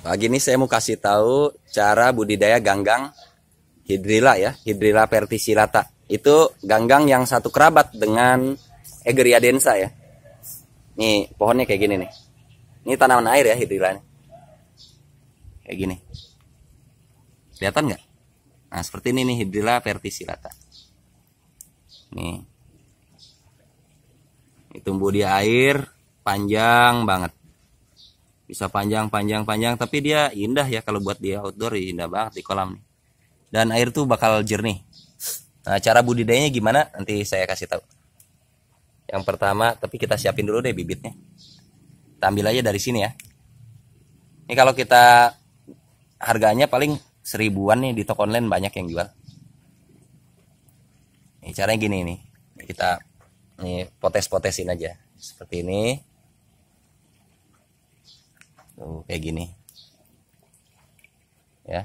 Pagi ini saya mau kasih tahu cara budidaya ganggang hidrila ya, hidrila verticillata. Itu ganggang yang satu kerabat dengan Egeria densa ya. Nih, pohonnya kayak gini nih. Ini tanaman air ya hidrila ini. Kayak gini. Kelihatan nggak? Nah, seperti ini nih hidrila verticillata. Nih. Ini tumbuh di air panjang banget bisa panjang panjang panjang tapi dia indah ya kalau buat dia outdoor indah banget di kolam nih dan air tuh bakal jernih nah cara budidayanya gimana nanti saya kasih tahu yang pertama tapi kita siapin dulu deh bibitnya kita ambil aja dari sini ya ini kalau kita harganya paling seribuan nih di toko online banyak yang jual ini caranya gini nih kita nih potes-potesin aja seperti ini tuh kayak gini ya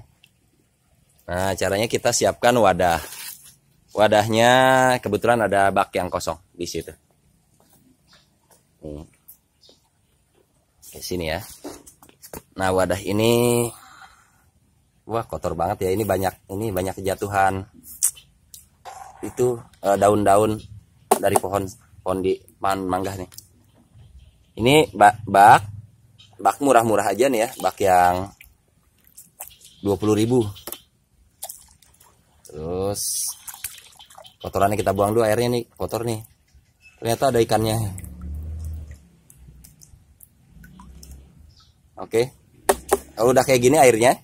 nah caranya kita siapkan wadah wadahnya kebetulan ada bak yang kosong di situ di sini ya nah wadah ini wah kotor banget ya ini banyak ini banyak kejatuhan itu eh, daun-daun dari pohon pohon di pohon mangga nih ini bak, bak bak murah-murah aja nih ya bak yang 20.000 terus kotorannya kita buang dulu airnya nih kotor nih ternyata ada ikannya oke kalau udah kayak gini airnya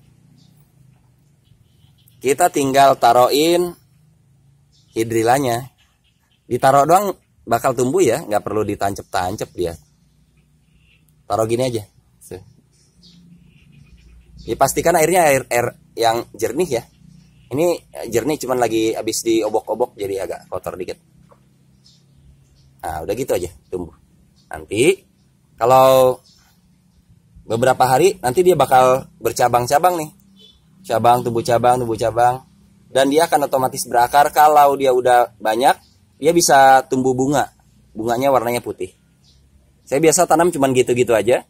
kita tinggal taruhin hidrilanya ditaruh doang bakal tumbuh ya nggak perlu ditancep-tancep dia taruh gini aja dipastikan airnya air air yang jernih ya ini jernih cuman lagi habis diobok-obok jadi agak kotor dikit nah udah gitu aja tumbuh nanti kalau beberapa hari nanti dia bakal bercabang-cabang nih cabang tumbuh cabang tumbuh cabang dan dia akan otomatis berakar kalau dia udah banyak dia bisa tumbuh bunga bunganya warnanya putih saya biasa tanam cuman gitu-gitu aja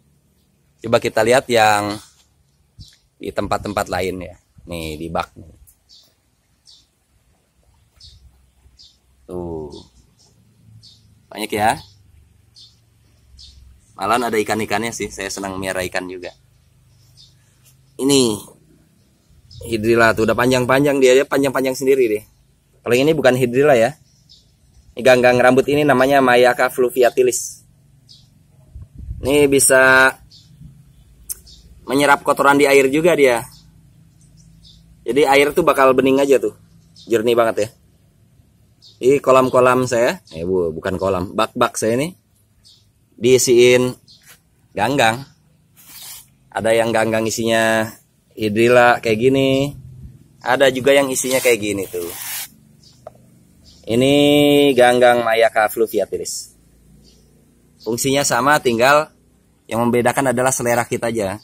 coba kita lihat yang di tempat-tempat lain ya nih di bak nih. tuh banyak ya malah ada ikan-ikannya sih saya senang miara ikan juga ini hidrila tuh udah panjang-panjang dia dia panjang-panjang sendiri deh kalau ini bukan hidrila ya ini ganggang rambut ini namanya Mayaka fluviatilis ini bisa menyerap kotoran di air juga dia jadi air tuh bakal bening aja tuh jernih banget ya Ini kolam-kolam saya eh bu, bukan kolam bak-bak saya ini diisiin ganggang ada yang ganggang isinya hidrila kayak gini ada juga yang isinya kayak gini tuh ini ganggang mayaka fluviatilis fungsinya sama tinggal yang membedakan adalah selera kita aja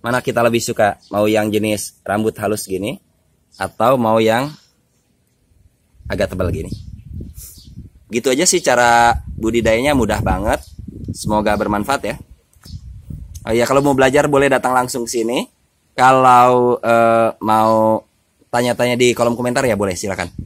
mana kita lebih suka mau yang jenis rambut halus gini atau mau yang agak tebal gini gitu aja sih cara budidayanya mudah banget semoga bermanfaat ya oh ya kalau mau belajar boleh datang langsung ke sini kalau eh, mau tanya-tanya di kolom komentar ya boleh silakan